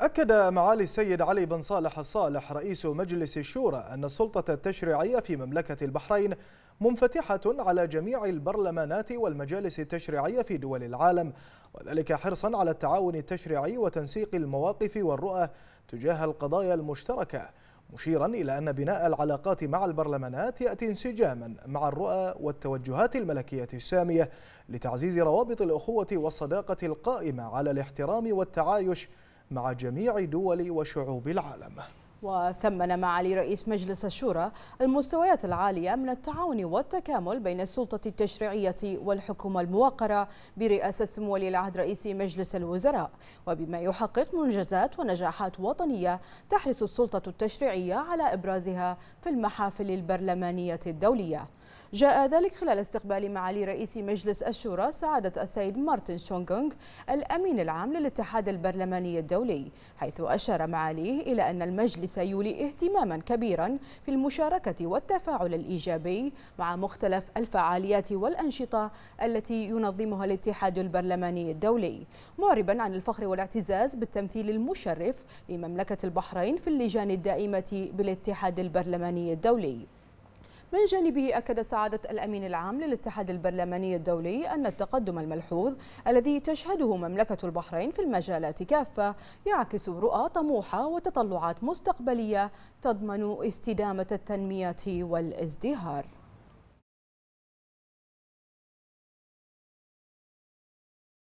أكد معالي السيد علي بن صالح الصالح رئيس مجلس الشورى أن السلطة التشريعية في مملكة البحرين منفتحة على جميع البرلمانات والمجالس التشريعية في دول العالم وذلك حرصا على التعاون التشريعي وتنسيق المواقف والرؤى تجاه القضايا المشتركة مشيرا إلى أن بناء العلاقات مع البرلمانات يأتي انسجاما مع الرؤى والتوجهات الملكية السامية لتعزيز روابط الأخوة والصداقة القائمة على الاحترام والتعايش مع جميع دول وشعوب العالم وثمن معالي رئيس مجلس الشورى المستويات العالية من التعاون والتكامل بين السلطة التشريعية والحكومة الموقرة برئاسة سمو ولي العهد رئيس مجلس الوزراء وبما يحقق منجزات ونجاحات وطنية تحرص السلطة التشريعية على إبرازها في المحافل البرلمانية الدولية جاء ذلك خلال استقبال معالي رئيس مجلس الشورى سعادة السيد مارتن شونغونغ الأمين العام للاتحاد البرلماني الدولي حيث أشار معاليه إلى أن المجلس سيولي اهتماما كبيرا في المشاركة والتفاعل الإيجابي مع مختلف الفعاليات والأنشطة التي ينظمها الاتحاد البرلماني الدولي معربا عن الفخر والاعتزاز بالتمثيل المشرف لمملكة البحرين في اللجان الدائمة بالاتحاد البرلماني الدولي من جانبه أكد سعادة الأمين العام للاتحاد البرلماني الدولي أن التقدم الملحوظ الذي تشهده مملكة البحرين في المجالات كافة يعكس رؤى طموحة وتطلعات مستقبلية تضمن استدامة التنمية والازدهار